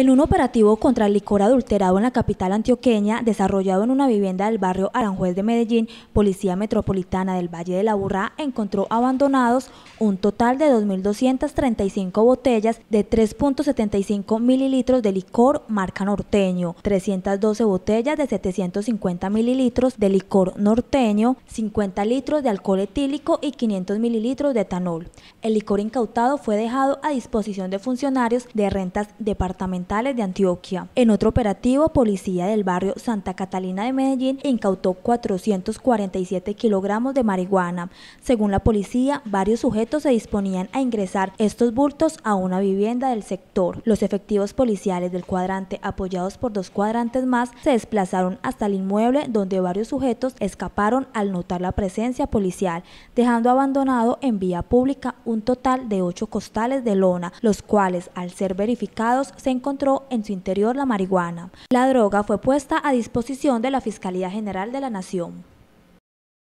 En un operativo contra el licor adulterado en la capital antioqueña, desarrollado en una vivienda del barrio Aranjuez de Medellín, Policía Metropolitana del Valle de la Burrá encontró abandonados un total de 2.235 botellas de 3.75 mililitros de licor marca norteño, 312 botellas de 750 mililitros de licor norteño, 50 litros de alcohol etílico y 500 mililitros de etanol. El licor incautado fue dejado a disposición de funcionarios de rentas departamentales de Antioquia. En otro operativo, policía del barrio Santa Catalina de Medellín incautó 447 kilogramos de marihuana. Según la policía, varios sujetos se disponían a ingresar estos bultos a una vivienda del sector. Los efectivos policiales del cuadrante, apoyados por dos cuadrantes más, se desplazaron hasta el inmueble donde varios sujetos escaparon al notar la presencia policial, dejando abandonado en vía pública un total de ocho costales de lona, los cuales, al ser verificados, se encontraron en su interior la marihuana. La droga fue puesta a disposición de la Fiscalía General de la Nación.